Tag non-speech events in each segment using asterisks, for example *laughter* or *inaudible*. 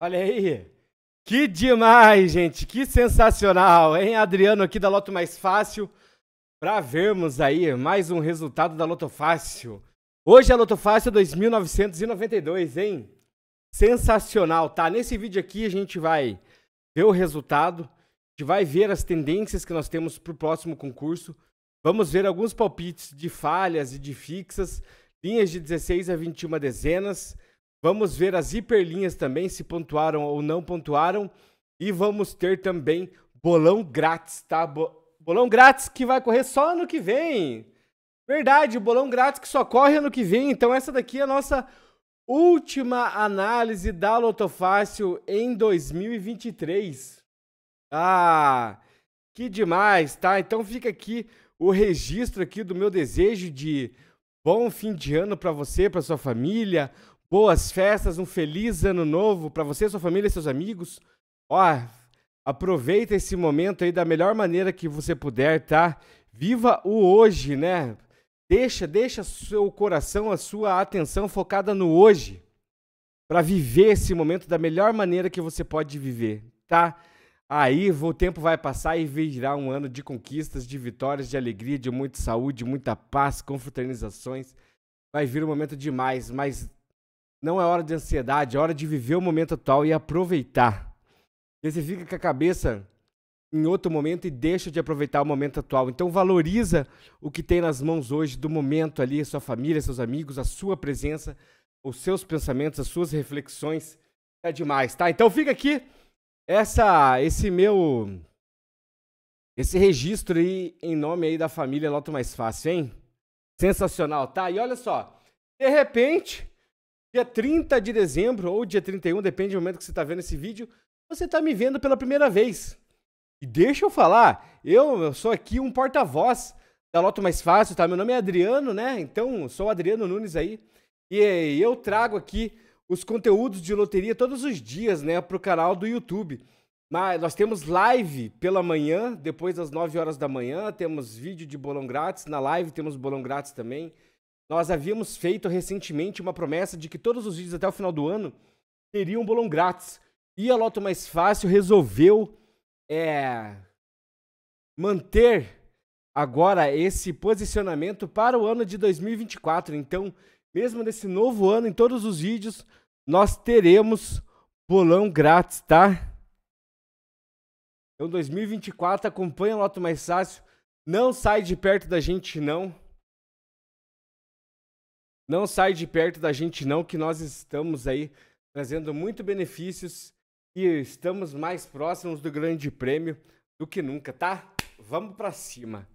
Olha aí. Que demais, gente. Que sensacional, hein? Adriano aqui da Loto Mais Fácil. Para vermos aí mais um resultado da Loto Fácil. Hoje é a Loto Fácil 2992, hein? Sensacional, tá? Nesse vídeo aqui a gente vai ver o resultado, a gente vai ver as tendências que nós temos para o próximo concurso. Vamos ver alguns palpites de falhas e de fixas, linhas de 16 a 21 dezenas. Vamos ver as hiperlinhas também, se pontuaram ou não pontuaram. E vamos ter também bolão grátis, tá? Bolão grátis que vai correr só ano que vem. Verdade, o bolão grátis que só corre ano que vem. Então essa daqui é a nossa última análise da Lotofácil em 2023. Ah, que demais, tá? Então fica aqui o registro aqui do meu desejo de bom fim de ano para você, para sua família, boas festas, um feliz ano novo para você, sua família e seus amigos. Ó, aproveita esse momento aí da melhor maneira que você puder, tá? Viva o hoje, né? Deixa, deixa seu coração, a sua atenção focada no hoje, para viver esse momento da melhor maneira que você pode viver, tá? Aí o tempo vai passar e virá um ano de conquistas, de vitórias, de alegria, de muita saúde, muita paz, confraternizações. Vai vir um momento demais, mas não é hora de ansiedade, é hora de viver o momento atual e aproveitar. E você fica com a cabeça em outro momento e deixa de aproveitar o momento atual. Então valoriza o que tem nas mãos hoje do momento ali, sua família, seus amigos, a sua presença, os seus pensamentos, as suas reflexões. É demais, tá? Então fica aqui essa esse meu esse registro aí em nome aí da família Loto Mais Fácil, hein? Sensacional, tá? E olha só, de repente, Dia 30 de dezembro ou dia 31, depende do momento que você está vendo esse vídeo, você está me vendo pela primeira vez. E deixa eu falar, eu, eu sou aqui um porta-voz da Loto Mais Fácil, tá? Meu nome é Adriano, né? Então, sou Adriano Nunes aí. E, e eu trago aqui os conteúdos de loteria todos os dias, né, o canal do YouTube. Mas nós temos live pela manhã, depois das 9 horas da manhã, temos vídeo de bolão grátis na live, temos bolão grátis também. Nós havíamos feito recentemente uma promessa de que todos os vídeos até o final do ano teriam bolão grátis. E a Loto Mais Fácil resolveu é, manter agora esse posicionamento para o ano de 2024. Então, mesmo nesse novo ano, em todos os vídeos, nós teremos bolão grátis, tá? Então, 2024, acompanha a Loto Mais Fácil. Não sai de perto da gente, não. Não sai de perto da gente não, que nós estamos aí trazendo muito benefícios e estamos mais próximos do Grande Prêmio do que nunca, tá? Vamos para cima.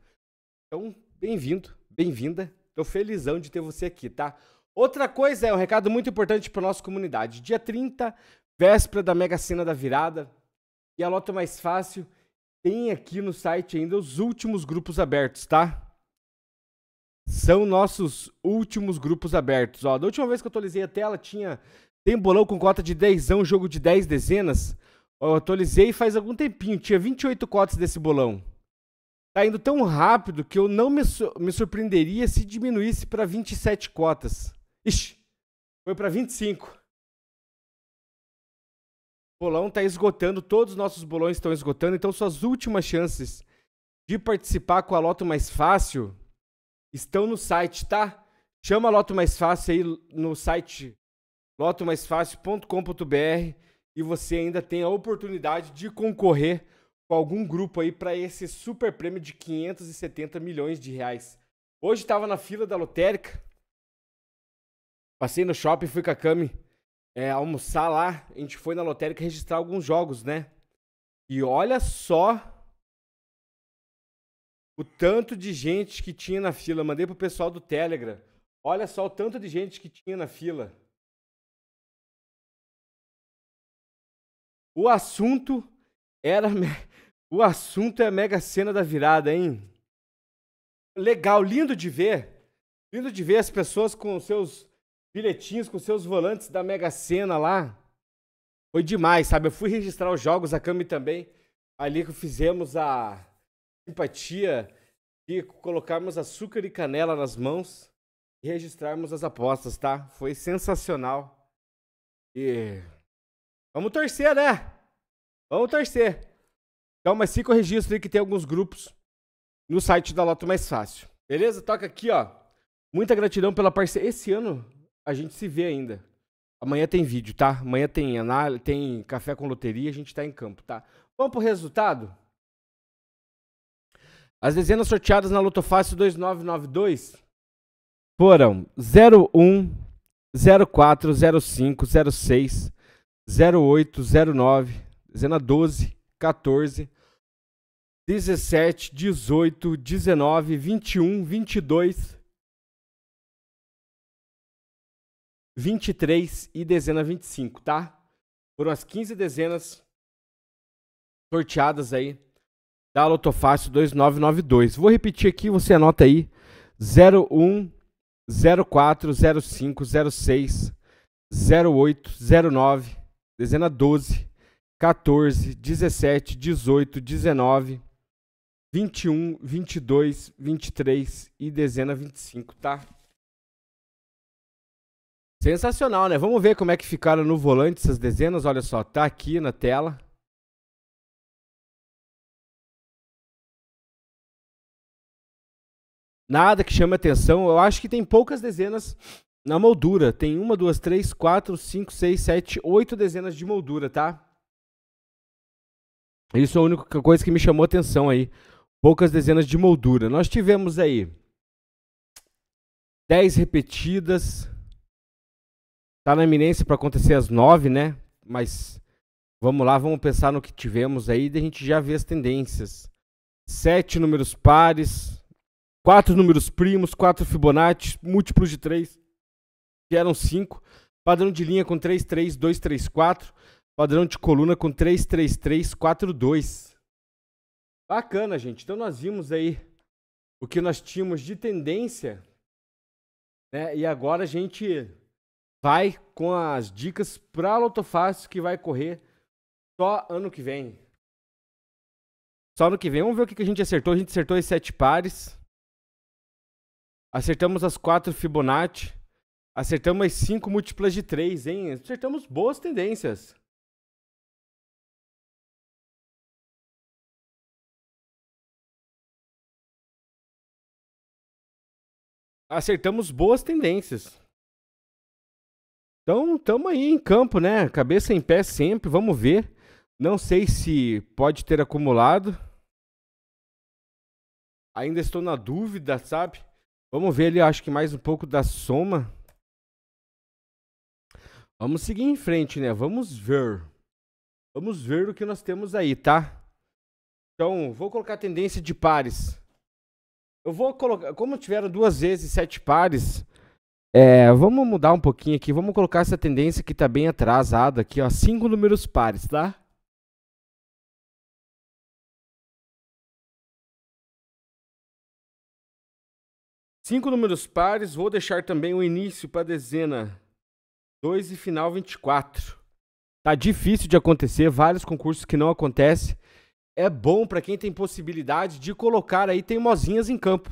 Então, bem-vindo, bem-vinda. Tô felizão de ter você aqui, tá? Outra coisa é um recado muito importante para nossa comunidade. Dia 30, véspera da Mega Sena da Virada e a Loto Mais Fácil tem aqui no site ainda os últimos grupos abertos, tá? São nossos últimos grupos abertos. Ó, da última vez que eu atualizei a tela, tinha. Tem bolão com cota de 10, jogo de 10 dezenas. eu atualizei faz algum tempinho, tinha 28 cotas desse bolão. Tá indo tão rápido que eu não me, me surpreenderia se diminuísse para 27 cotas. Ixi, foi para 25. O bolão está esgotando, todos os nossos bolões estão esgotando, então suas últimas chances de participar com a loto mais fácil estão no site, tá? Chama Loto Mais Fácil aí no site lotomaisfácil.com.br e você ainda tem a oportunidade de concorrer com algum grupo aí para esse super prêmio de 570 milhões de reais. Hoje estava na fila da lotérica, passei no shopping, fui com a Cami é, almoçar lá. A gente foi na lotérica registrar alguns jogos, né? E olha só o tanto de gente que tinha na fila. Mandei pro pessoal do Telegram. Olha só o tanto de gente que tinha na fila. O assunto era o assunto é a mega cena da virada, hein? Legal, lindo de ver. Lindo de ver as pessoas com seus bilhetinhos, com seus volantes da Mega cena lá. Foi demais, sabe? Eu fui registrar os jogos, a Cami também. Ali que fizemos a simpatia de colocarmos açúcar e canela nas mãos e registrarmos as apostas, tá? Foi sensacional. E vamos torcer, né? Vamos torcer. Então, mas fica o registro aí que tem alguns grupos no site da Loto Mais Fácil. Beleza? Toca aqui, ó. Muita gratidão pela parceria. Esse ano a gente se vê ainda. Amanhã tem vídeo, tá? Amanhã tem análise, tem café com loteria, a gente tá em campo, tá? Vamos pro resultado? As dezenas sorteadas na Loto Fácil 2992 foram 01, 04, 05, 06, 08, 09, dezena 12, 14, 17, 18, 19, 21, 22, 23 e dezena 25, tá? Foram as 15 dezenas sorteadas aí da Lotofácil 2992. Vou repetir aqui, você anota aí. 01 04 05 06 08 09 dezena 12 14 17 18 19 21 22 23 e dezena 25, tá? Sensacional, né? Vamos ver como é que ficaram no volante essas dezenas. Olha só, tá aqui na tela. Nada que chame atenção. Eu acho que tem poucas dezenas na moldura. Tem uma, duas, três, quatro, cinco, seis, sete, oito dezenas de moldura, tá? Isso é a única coisa que me chamou atenção aí. Poucas dezenas de moldura. Nós tivemos aí dez repetidas. Tá na iminência para acontecer as nove, né? Mas vamos lá, vamos pensar no que tivemos aí da a gente já vê as tendências. Sete números pares, quatro números primos, quatro Fibonacci, múltiplos de 3, que eram 5, Padrão de linha com 3, 3, 2, 3, 4. Padrão de coluna com 3, 3, 3, 4, 2. Bacana, gente. Então nós vimos aí o que nós tínhamos de tendência, né? E agora a gente vai com as dicas para a Lotofácil que vai correr só ano que vem. Só ano que vem. Vamos ver o que a gente acertou. A gente acertou esses sete pares. Acertamos as quatro Fibonacci. Acertamos as cinco múltiplas de três, hein? Acertamos boas tendências. Acertamos boas tendências. Então, estamos aí em campo, né? Cabeça em pé sempre, vamos ver. Não sei se pode ter acumulado. Ainda estou na dúvida, sabe? Vamos ver ele, acho que mais um pouco da soma. Vamos seguir em frente, né? Vamos ver. Vamos ver o que nós temos aí, tá? Então, vou colocar a tendência de pares. Eu vou colocar, como tiveram duas vezes sete pares, é, vamos mudar um pouquinho aqui. Vamos colocar essa tendência que está bem atrasada aqui, ó. Cinco números pares, tá? Cinco números pares, vou deixar também o início para a dezena 2 e final 24. Tá difícil de acontecer, vários concursos que não acontecem. É bom para quem tem possibilidade de colocar aí teimosinhas em campo.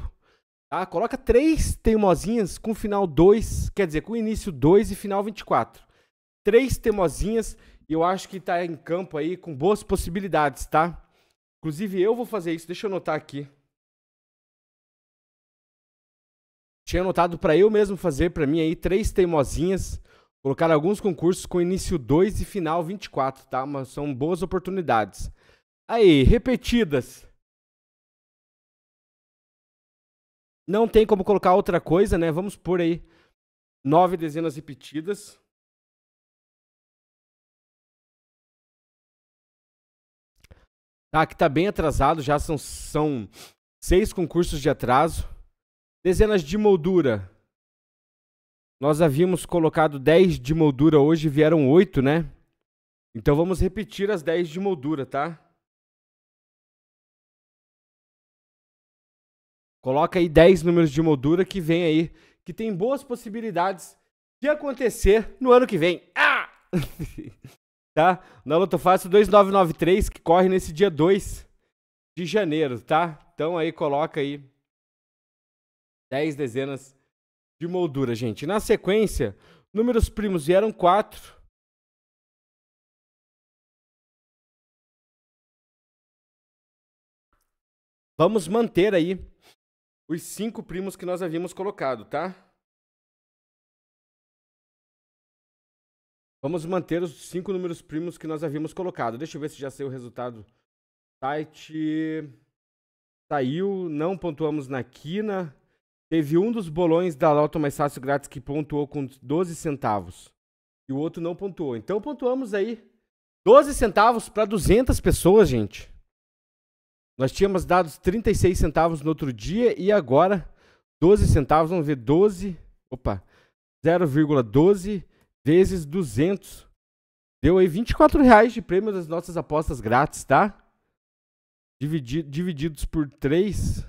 Tá? Coloca três teimosinhas com final 2, quer dizer, com início 2 e final 24. Três teimosinhas e eu acho que tá em campo aí com boas possibilidades, tá? Inclusive eu vou fazer isso, deixa eu anotar aqui. Tinha anotado para eu mesmo fazer para mim aí três teimosinhas, colocar alguns concursos com início 2 e final 24, tá? Mas são boas oportunidades. Aí, repetidas. Não tem como colocar outra coisa, né? Vamos por aí nove dezenas repetidas. Tá, aqui tá bem atrasado, já são, são seis concursos de atraso. Dezenas de moldura. Nós havíamos colocado 10 de moldura hoje, vieram 8, né? Então vamos repetir as 10 de moldura, tá? Coloca aí 10 números de moldura que vem aí, que tem boas possibilidades de acontecer no ano que vem. Ah! *laughs* tá? Na Loto Fácil 2993, que corre nesse dia 2 de janeiro, tá? Então aí coloca aí 10 dezenas de moldura, gente. Na sequência, números primos vieram 4. Vamos manter aí os cinco primos que nós havíamos colocado, tá? Vamos manter os cinco números primos que nós havíamos colocado. Deixa eu ver se já saiu o resultado. Site saiu, não pontuamos na quina. Teve um dos bolões da Loto Mais Fácil Grátis que pontuou com 12 centavos. E o outro não pontuou. Então pontuamos aí 12 centavos para 200 pessoas, gente. Nós tínhamos dado 36 centavos no outro dia e agora 12 centavos. Vamos ver, 12. Opa, 0,12 vezes 200. Deu aí 24 reais de prêmio das nossas apostas grátis, tá? Dividi divididos por 3.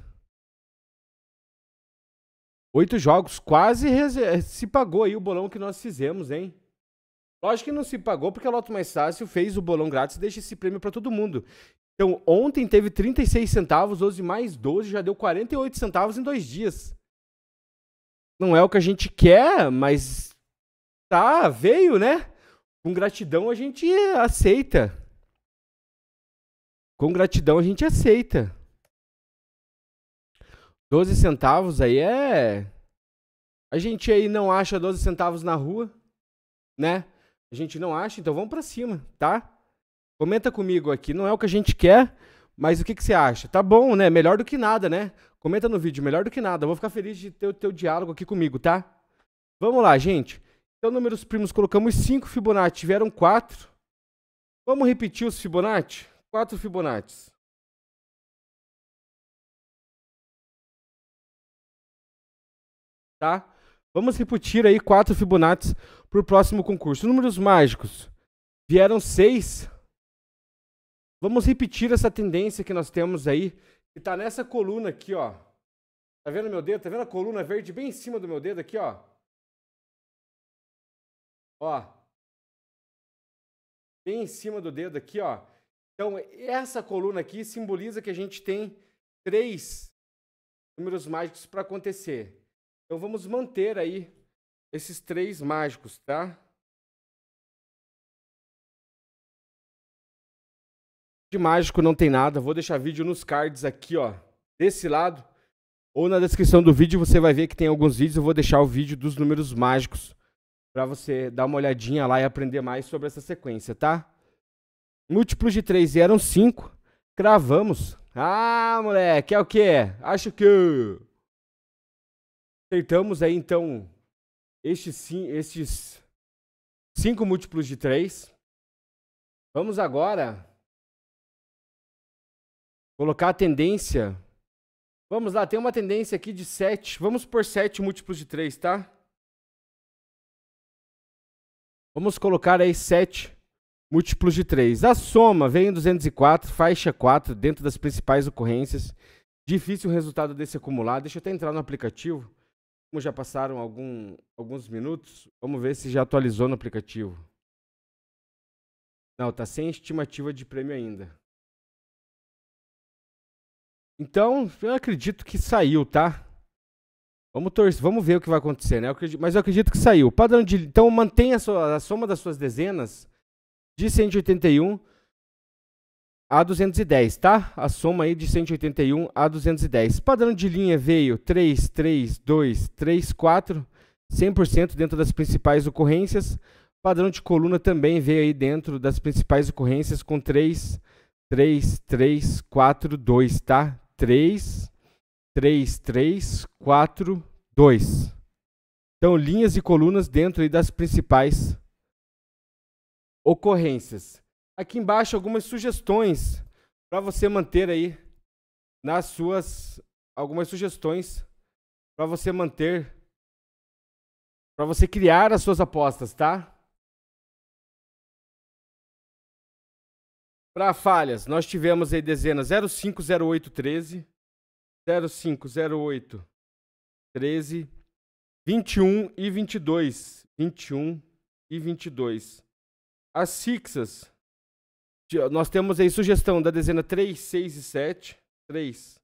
Oito jogos, quase eh, se pagou aí o bolão que nós fizemos, hein? Lógico que não se pagou porque a Loto Mais Fácil fez o bolão grátis e deixa esse prêmio para todo mundo. Então, ontem teve 36 centavos, hoje mais 12, já deu 48 centavos em dois dias. Não é o que a gente quer, mas tá, veio, né? Com gratidão a gente aceita. Com gratidão a gente aceita. 12 centavos aí é. A gente aí não acha 12 centavos na rua, né? A gente não acha, então vamos para cima, tá? Comenta comigo aqui, não é o que a gente quer, mas o que, que você acha? Tá bom, né? Melhor do que nada, né? Comenta no vídeo, melhor do que nada. Eu vou ficar feliz de ter o teu diálogo aqui comigo, tá? Vamos lá, gente. Então, números primos, colocamos 5 Fibonacci, tiveram 4. Vamos repetir os Fibonacci? 4 Fibonacci. tá? Vamos repetir aí quatro Fibonacci para o próximo concurso. Números mágicos. Vieram seis. Vamos repetir essa tendência que nós temos aí, que está nessa coluna aqui, ó. Tá vendo meu dedo? Tá vendo a coluna verde bem em cima do meu dedo aqui, ó? Ó. Bem em cima do dedo aqui, ó. Então, essa coluna aqui simboliza que a gente tem três números mágicos para acontecer. Então vamos manter aí esses três mágicos, tá? De mágico não tem nada. Vou deixar vídeo nos cards aqui, ó. Desse lado. Ou na descrição do vídeo você vai ver que tem alguns vídeos. Eu vou deixar o vídeo dos números mágicos. para você dar uma olhadinha lá e aprender mais sobre essa sequência, tá? Múltiplos de 3 eram 5. Cravamos. Ah, moleque, é o quê? Acho que... Acertamos aí, então, estes, estes cinco múltiplos de três. Vamos agora colocar a tendência. Vamos lá, tem uma tendência aqui de 7. Vamos por 7 múltiplos de 3, tá? Vamos colocar aí 7 múltiplos de 3. A soma vem em 204, faixa 4, dentro das principais ocorrências. Difícil o resultado desse acumulado. Deixa eu até entrar no aplicativo. Como já passaram algum, alguns minutos, vamos ver se já atualizou no aplicativo. Não, tá sem estimativa de prêmio ainda. Então, eu acredito que saiu, tá? Vamos torcer, vamos ver o que vai acontecer, né? Eu acredito, mas eu acredito que saiu. Padrão de, então mantenha a, sua, a soma das suas dezenas de 181 a 210, tá? A soma aí de 181 a 210. Padrão de linha veio 3, 3, 2, 3, 4, 100% dentro das principais ocorrências. Padrão de coluna também veio aí dentro das principais ocorrências com 3, 3, 3, 4, 2, tá? 3, 3, 3, 4, 2. Então, linhas e colunas dentro aí das principais ocorrências aqui embaixo algumas sugestões para você manter aí nas suas algumas sugestões para você manter para você criar as suas apostas, tá? Para falhas, nós tivemos aí dezena 050813, 0508 13, 21 e 22, 21 e 22. As fixas nós temos aí sugestão da dezena 3, 6 e 7. 3,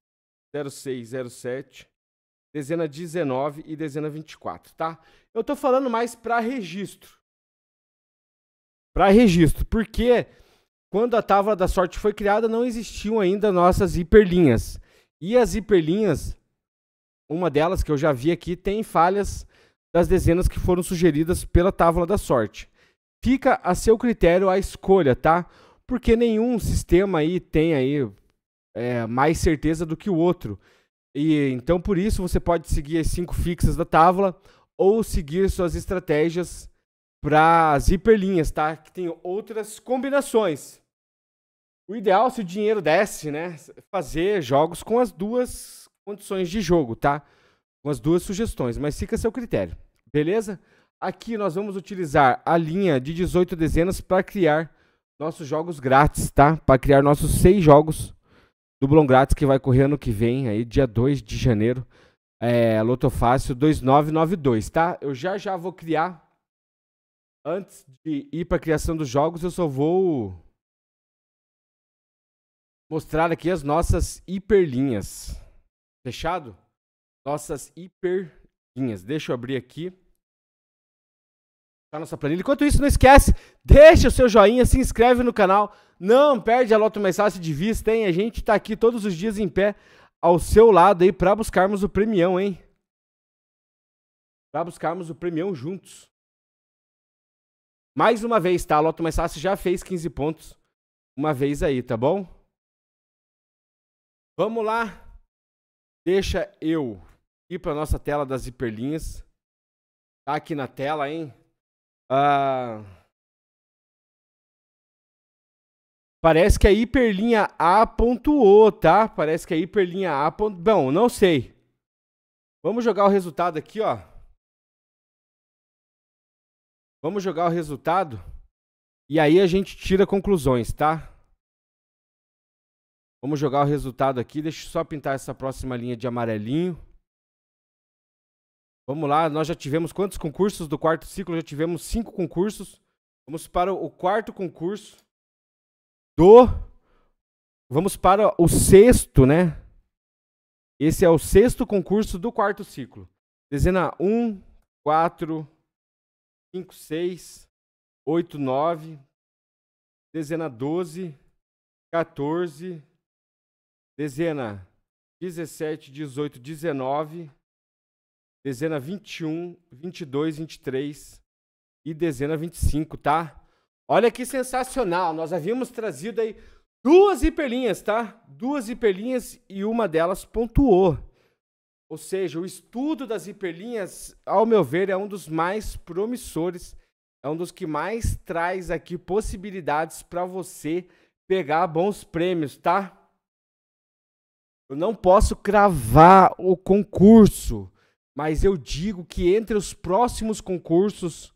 06, 07. Dezena 19 e dezena 24, tá? Eu tô falando mais para registro. Para registro, porque quando a tábua da sorte foi criada, não existiam ainda nossas hiperlinhas. E as hiperlinhas, uma delas que eu já vi aqui, tem falhas das dezenas que foram sugeridas pela tábua da sorte. Fica a seu critério a escolha, tá? porque nenhum sistema aí tem aí é, mais certeza do que o outro. E então por isso você pode seguir as cinco fixas da tábua ou seguir suas estratégias para as hiperlinhas, tá? Que tem outras combinações. O ideal, se o dinheiro desce, né? Fazer jogos com as duas condições de jogo, tá? Com as duas sugestões, mas fica a seu critério, beleza? Aqui nós vamos utilizar a linha de 18 dezenas para criar nossos jogos grátis, tá? Para criar nossos seis jogos Dublon grátis que vai correr ano que vem, aí dia 2 de janeiro. É, Loto Fácil 2992, tá? Eu já já vou criar. Antes de ir para criação dos jogos, eu só vou mostrar aqui as nossas hiperlinhas. Fechado? Nossas hiperlinhas. Deixa eu abrir aqui. Tá a nossa planilha. Enquanto isso, não esquece, deixa o seu joinha, se inscreve no canal, não perde a Loto Mensal, se divista, hein? A gente tá aqui todos os dias em pé ao seu lado aí para buscarmos o premião, hein? Para buscarmos o premião juntos. Mais uma vez, tá? A Loto Mais Fácil já fez 15 pontos uma vez aí, tá bom? Vamos lá. Deixa eu ir para nossa tela das hiperlinhas. Tá aqui na tela, hein? Ah, parece que a hiperlinha A pontuou, tá? Parece que a hiperlinha A pontuou. Bom, não sei. Vamos jogar o resultado aqui, ó. Vamos jogar o resultado e aí a gente tira conclusões, tá? Vamos jogar o resultado aqui. Deixa eu só pintar essa próxima linha de amarelinho. Vamos lá, nós já tivemos quantos concursos do quarto ciclo? Já tivemos cinco concursos. Vamos para o quarto concurso do. Vamos para o sexto, né? Esse é o sexto concurso do quarto ciclo. Dezena 1, 4, 5, 6, 8, 9, dezena 12, 14, dezena 17, 18, 19, dezena 21, 22, 23 e dezena 25, tá? Olha que sensacional, nós havíamos trazido aí duas hiperlinhas, tá? Duas hiperlinhas e uma delas pontuou. Ou seja, o estudo das hiperlinhas, ao meu ver, é um dos mais promissores, é um dos que mais traz aqui possibilidades para você pegar bons prêmios, tá? Eu não posso cravar o concurso, mas eu digo que entre os próximos concursos,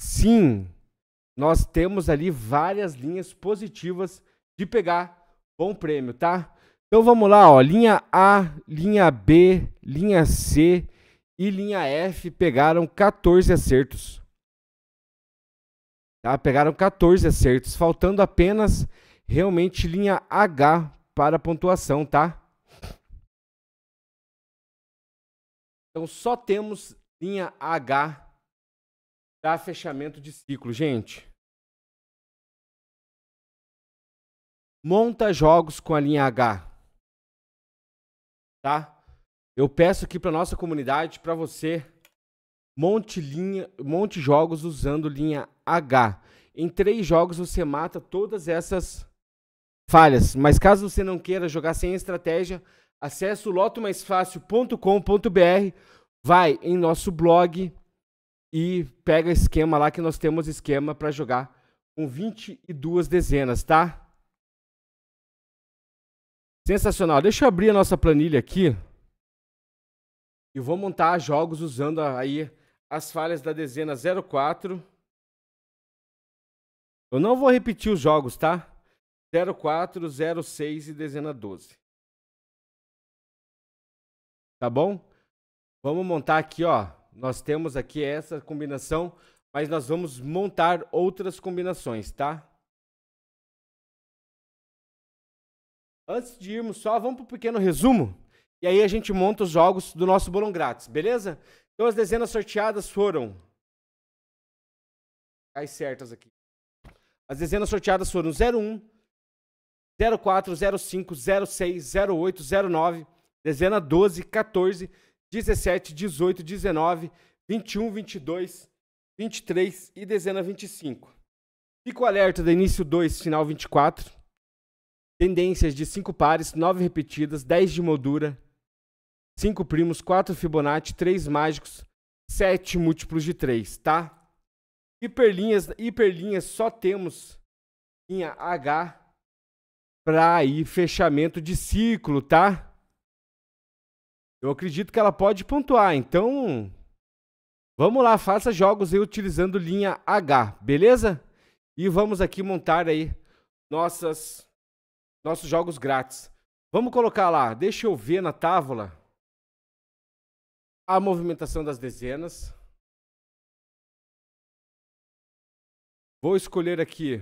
sim, nós temos ali várias linhas positivas de pegar bom prêmio, tá? Então vamos lá, ó, linha A, linha B, linha C e linha F pegaram 14 acertos. Tá? Pegaram 14 acertos, faltando apenas realmente linha H para pontuação, tá? Então só temos linha H para fechamento de ciclo, gente. Monta jogos com a linha H. Tá? Eu peço aqui para nossa comunidade, para você, monte linha, monte jogos usando linha H. Em três jogos você mata todas essas falhas. Mas caso você não queira jogar sem estratégia, Acesse o lotomaisfácil.com.br, vai em nosso blog e pega esquema lá que nós temos esquema para jogar com 22 dezenas, tá? Sensacional. Deixa eu abrir a nossa planilha aqui. E vou montar jogos usando aí as falhas da dezena 04. Eu não vou repetir os jogos, tá? 04, 06 e dezena 12 tá bom? Vamos montar aqui, ó. Nós temos aqui essa combinação, mas nós vamos montar outras combinações, tá? Antes de irmos só, vamos para um pequeno resumo. E aí a gente monta os jogos do nosso bolão grátis, beleza? Então as dezenas sorteadas foram... As certas aqui. As dezenas sorteadas foram 01, 04, 05, 06, 08, 09, dezena 12, 14, 17, 18, 19, 21, 22, 23 e dezena 25. Fico alerta do início 2, final 24. Tendências de 5 pares, 9 repetidas, 10 de moldura, 5 primos, 4 Fibonacci, 3 mágicos, 7 múltiplos de 3, tá? Hiperlinhas, hiperlinhas só temos em H para ir fechamento de ciclo, tá? Eu acredito que ela pode pontuar. Então, vamos lá, faça jogos aí utilizando linha H, beleza? E vamos aqui montar aí nossas nossos jogos grátis. Vamos colocar lá, deixa eu ver na tábua a movimentação das dezenas. Vou escolher aqui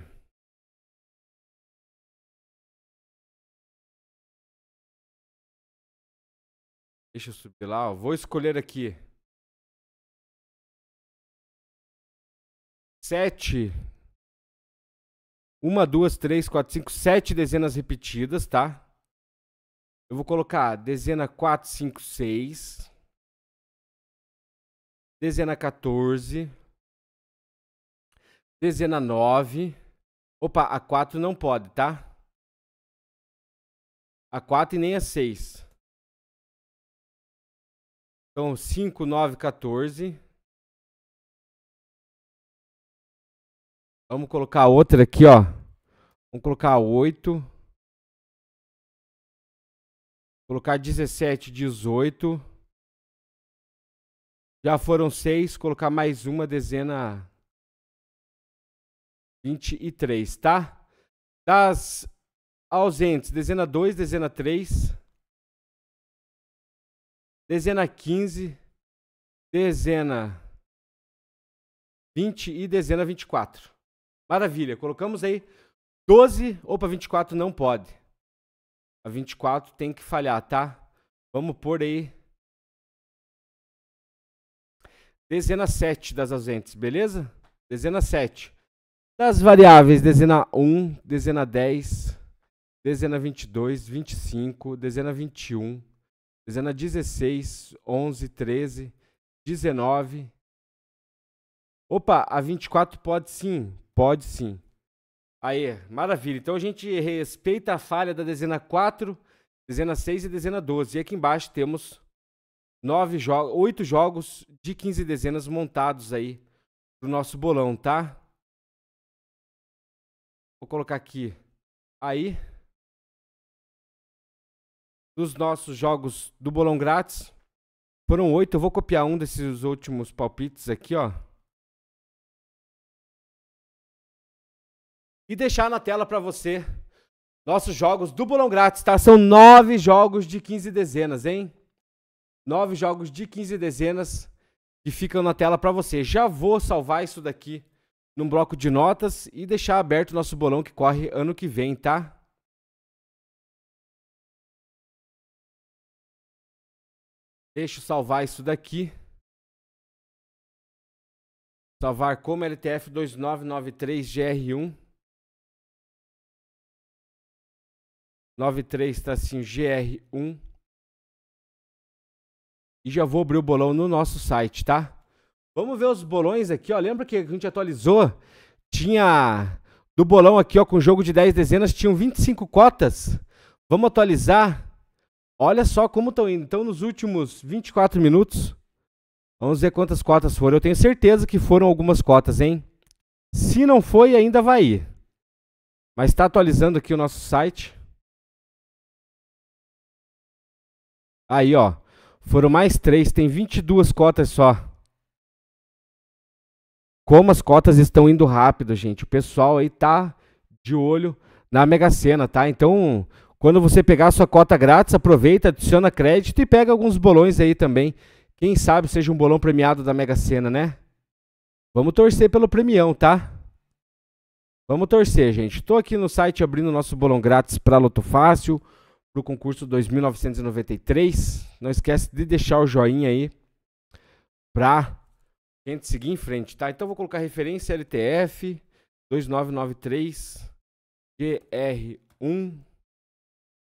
Deixa eu subir lá, vou escolher aqui. Sete. Uma, duas, três, quatro, cinco, sete dezenas repetidas, tá? Eu vou colocar dezena quatro, cinco, seis. Dezena quatorze. Dezena nove. Opa, a quatro não pode, tá? A quatro e nem a seis. Então, 5, 9, 14. Vamos colocar outra aqui, ó. Vamos colocar 8. Colocar 17, 18. Já foram 6. Colocar mais uma dezena. 23, tá? Das ausentes, dezena 2, dezena 3 dezena 15, dezena 20 e dezena 24. Maravilha, colocamos aí 12, opa, 24 não pode. A 24 tem que falhar, tá? Vamos pôr aí dezena 7 das ausentes, beleza? Dezena 7. Das variáveis, dezena 1, dezena 10, dezena 22, 25, dezena 21, dezena 16, 11, 13, 19. Opa, a 24 pode sim, pode sim. Aí, maravilha. Então a gente respeita a falha da dezena 4, dezena 6 e dezena 12. E aqui embaixo temos nove jogos, oito jogos de 15 dezenas montados aí pro nosso bolão, tá? Vou colocar aqui. Aí, dos nossos jogos do Bolão Grátis. Foram oito. Eu vou copiar um desses últimos palpites aqui, ó. E deixar na tela para você nossos jogos do Bolão Grátis, tá? São nove jogos de 15 dezenas, hein? Nove jogos de 15 dezenas que ficam na tela para você. Já vou salvar isso daqui num bloco de notas e deixar aberto o nosso bolão que corre ano que vem, tá? Deixa eu salvar isso daqui. Salvar como LTF 2993GR1. 93 está assim, GR1. E já vou abrir o bolão no nosso site, tá? Vamos ver os bolões aqui, ó. Lembra que a gente atualizou? Tinha do bolão aqui, ó, com jogo de 10 dezenas, tinham 25 cotas. Vamos atualizar Olha só como estão indo. Então, nos últimos 24 minutos, vamos ver quantas cotas foram. Eu tenho certeza que foram algumas cotas, hein? Se não foi, ainda vai ir. Mas está atualizando aqui o nosso site. Aí, ó. Foram mais três, tem 22 cotas só. Como as cotas estão indo rápido, gente. O pessoal aí tá de olho na Mega Sena, tá? Então, quando você pegar a sua cota grátis, aproveita, adiciona crédito e pega alguns bolões aí também. Quem sabe seja um bolão premiado da Mega Sena, né? Vamos torcer pelo premião, tá? Vamos torcer, gente. Estou aqui no site abrindo o nosso bolão grátis para Loto Fácil, para o concurso 2993. Não esquece de deixar o joinha aí para a gente seguir em frente, tá? Então vou colocar referência LTF 2993 GR1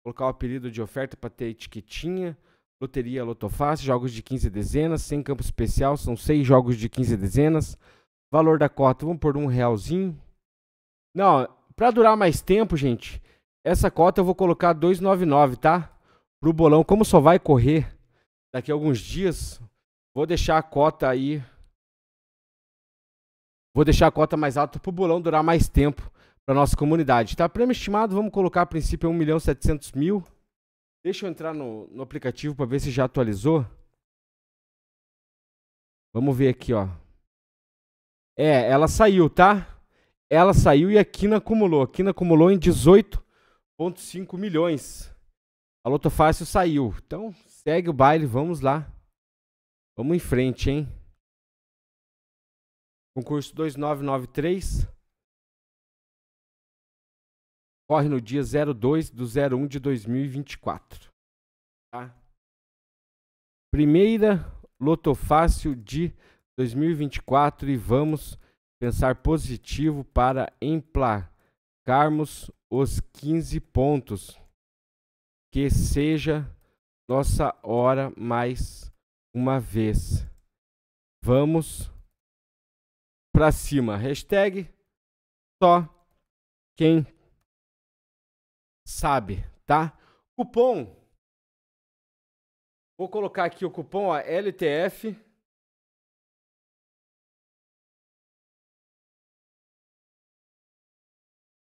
colocar o apelido de oferta para ter etiquetinha, loteria Lotofácil, jogos de 15 dezenas, sem campo especial, são seis jogos de 15 dezenas. Valor da cota, vamos por um realzinho. Não, para durar mais tempo, gente, essa cota eu vou colocar 2,99, tá? Pro bolão, como só vai correr daqui a alguns dias, vou deixar a cota aí Vou deixar a cota mais alta pro bolão durar mais tempo para nossa comunidade. Tá prêmio estimado, vamos colocar a princípio 1 milhão 700 mil. Deixa eu entrar no, no aplicativo para ver se já atualizou. Vamos ver aqui, ó. É, ela saiu, tá? Ela saiu e a Kina acumulou. A Kina acumulou em 18,5 milhões. A Loto Fácil saiu. Então, segue o baile, vamos lá. Vamos em frente, hein? Concurso 2993 ocorre no dia 02 do 01 de 2024. Tá? Primeira lotofácil de 2024 e vamos pensar positivo para emplacarmos os 15 pontos. Que seja nossa hora mais uma vez. Vamos para cima. Hashtag só quem sabe, tá? Cupom. Vou colocar aqui o cupom a LTF.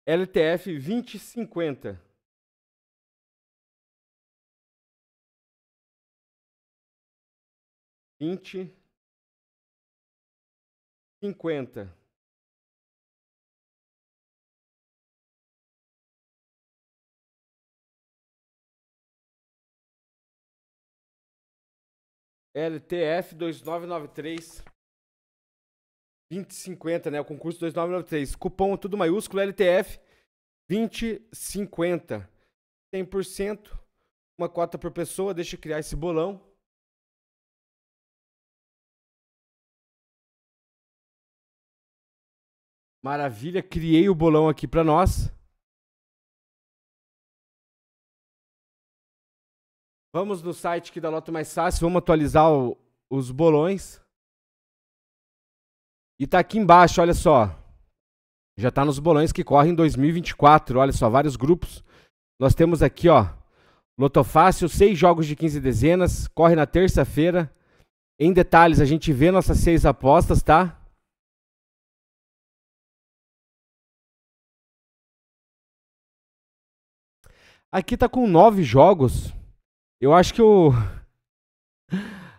LTF 2050. Vinte, cinquenta. LTF 2993 2050, né? O concurso 2993. Cupom tudo maiúsculo LTF 2050. 100%, uma cota por pessoa. Deixa eu criar esse bolão. Maravilha, criei o bolão aqui para nós. Vamos no site aqui da Loto Mais Fácil, vamos atualizar o, os bolões. E tá aqui embaixo, olha só. Já tá nos bolões que correm em 2024, olha só, vários grupos. Nós temos aqui, ó, Fácil, seis jogos de 15 dezenas, corre na terça-feira. Em detalhes, a gente vê nossas seis apostas, tá? Aqui tá com nove jogos. Eu acho que eu. *laughs*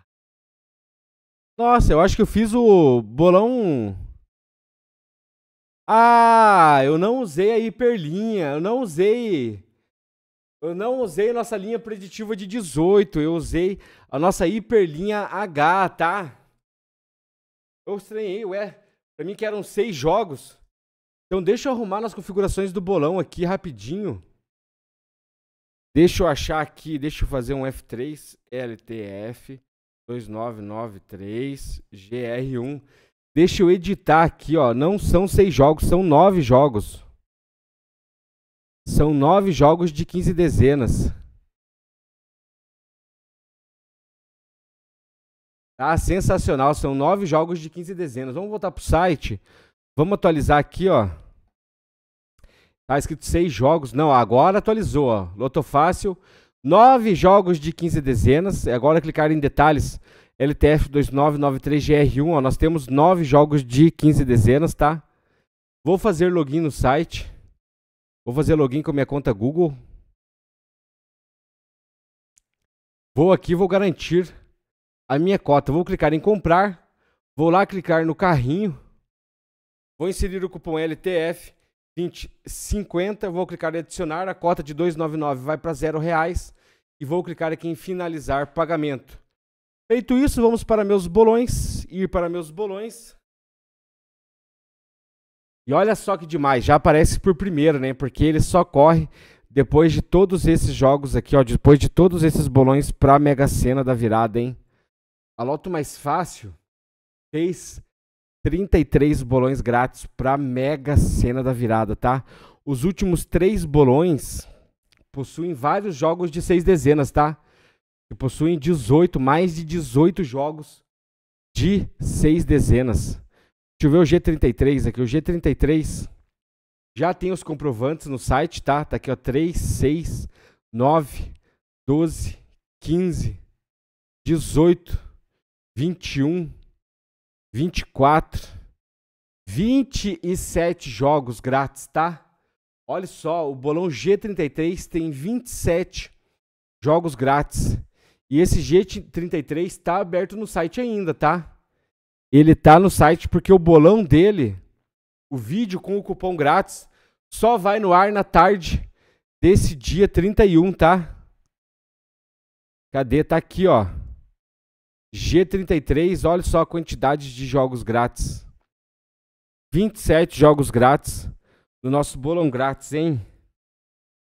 Nossa, eu acho que eu fiz o bolão. Ah, eu não usei a hiperlinha. Eu não usei. Eu não usei nossa linha preditiva de 18. Eu usei a nossa hiperlinha H, tá? Eu estranhei, ué. Pra mim que eram seis jogos. Então deixa eu arrumar nas configurações do bolão aqui rapidinho. Deixa eu achar aqui, deixa eu fazer um F3 LTF 2993 GR1. Deixa eu editar aqui, ó. Não são seis jogos, são nove jogos. São nove jogos de 15 dezenas. Tá sensacional, são nove jogos de 15 dezenas. Vamos voltar pro site. Vamos atualizar aqui, ó. Tá escrito seis jogos. Não, agora atualizou, ó. Loto fácil. Nove jogos de 15 dezenas. É, agora é clicar em detalhes. LTF 2993GR1, ó. Nós temos nove jogos de 15 dezenas, tá? Vou fazer login no site. Vou fazer login com a minha conta Google. Vou aqui, vou garantir a minha cota. Vou clicar em comprar. Vou lá clicar no carrinho. Vou inserir o cupom LTF 20, 50, vou clicar em adicionar, a cota de 299 vai para zero reais e vou clicar aqui em finalizar pagamento. Feito isso, vamos para meus bolões, ir para meus bolões. E olha só que demais, já aparece por primeiro, né? Porque ele só corre depois de todos esses jogos aqui, ó, depois de todos esses bolões para a Mega Sena da virada, hein? A loto mais fácil fez 33 bolões grátis para Mega cena da Virada, tá? Os últimos três bolões possuem vários jogos de seis dezenas, tá? E possuem 18, mais de 18 jogos de seis dezenas. Deixa eu ver o G33 aqui. O G33 já tem os comprovantes no site, tá? Tá aqui, ó. 3, 6, 9, 12, 15, 18, 21, 24, 27 jogos grátis, tá? Olha só, o bolão G33 tem 27 jogos grátis. E esse G33 está aberto no site ainda, tá? Ele tá no site porque o bolão dele, o vídeo com o cupom grátis, só vai no ar na tarde desse dia 31, tá? Cadê? Tá aqui, ó. G33, olha só a quantidade de jogos grátis. 27 jogos grátis no nosso bolão grátis, hein?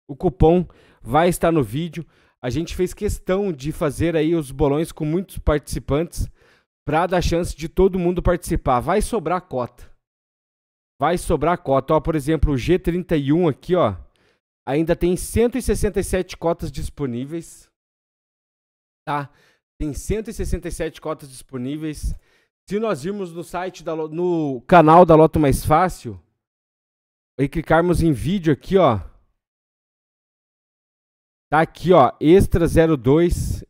O cupom vai estar no vídeo. A gente fez questão de fazer aí os bolões com muitos participantes para dar chance de todo mundo participar. Vai sobrar cota. Vai sobrar cota. Ó, por exemplo, o G31 aqui, ó, ainda tem 167 cotas disponíveis. Tá? Tem 167 cotas disponíveis. Se nós irmos no site da, no canal da Loto Mais Fácil e clicarmos em vídeo aqui, ó. Tá aqui, ó, extra 02,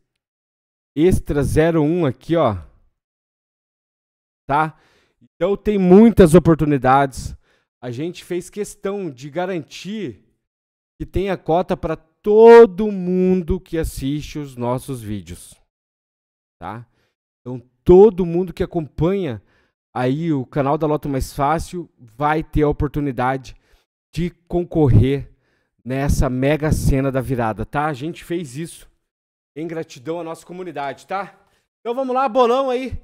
extra 01 aqui, ó. Tá? Então tem muitas oportunidades. A gente fez questão de garantir que tenha cota para todo mundo que assiste os nossos vídeos tá? Então todo mundo que acompanha aí o canal da Loto Mais Fácil vai ter a oportunidade de concorrer nessa mega cena da virada, tá? A gente fez isso em gratidão à nossa comunidade, tá? Então vamos lá, bolão aí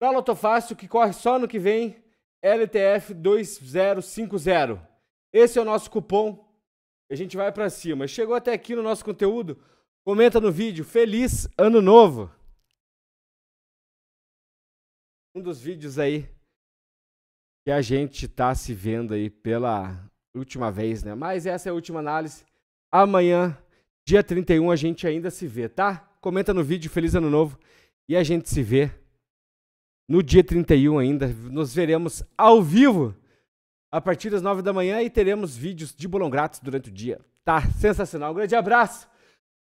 pra Loto Fácil que corre só no que vem, LTF 2050. Esse é o nosso cupom. A gente vai para cima. Chegou até aqui no nosso conteúdo? Comenta no vídeo. Feliz ano novo um dos vídeos aí que a gente tá se vendo aí pela última vez, né? Mas essa é a última análise. Amanhã, dia 31, a gente ainda se vê, tá? Comenta no vídeo, feliz ano novo e a gente se vê no dia 31 ainda. Nos veremos ao vivo a partir das 9 da manhã e teremos vídeos de bolão grátis durante o dia. Tá sensacional. Um grande abraço.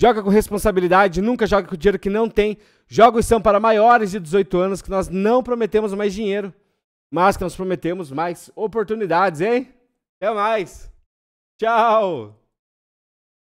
Joga com responsabilidade, nunca joga com dinheiro que não tem. Jogos são para maiores de 18 anos que nós não prometemos mais dinheiro, mas que nós prometemos mais oportunidades, hein? Até mais. Tchau.